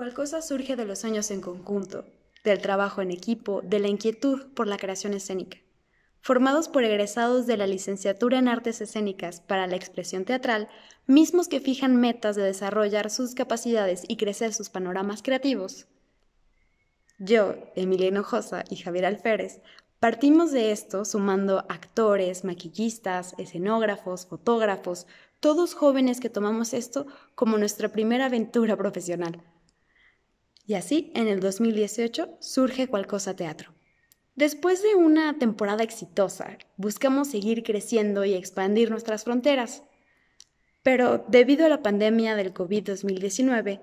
¿Cuál cosa surge de los sueños en conjunto, del trabajo en equipo, de la inquietud por la creación escénica. Formados por egresados de la licenciatura en artes escénicas para la expresión teatral, mismos que fijan metas de desarrollar sus capacidades y crecer sus panoramas creativos. Yo, Emilia Hinojosa y Javier Alférez, partimos de esto sumando actores, maquillistas, escenógrafos, fotógrafos, todos jóvenes que tomamos esto como nuestra primera aventura profesional y así, en el 2018, surge cosa Teatro. Después de una temporada exitosa, buscamos seguir creciendo y expandir nuestras fronteras. Pero debido a la pandemia del COVID-2019,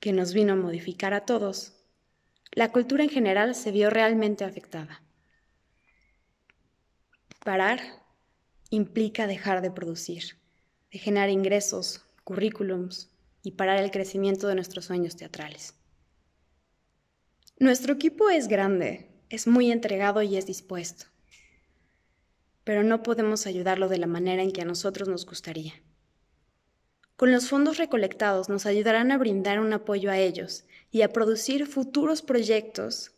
que nos vino a modificar a todos, la cultura en general se vio realmente afectada. Parar implica dejar de producir, de generar ingresos, currículums y parar el crecimiento de nuestros sueños teatrales. Nuestro equipo es grande, es muy entregado y es dispuesto, pero no podemos ayudarlo de la manera en que a nosotros nos gustaría. Con los fondos recolectados nos ayudarán a brindar un apoyo a ellos y a producir futuros proyectos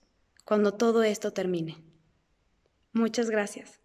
cuando todo esto termine. Muchas gracias.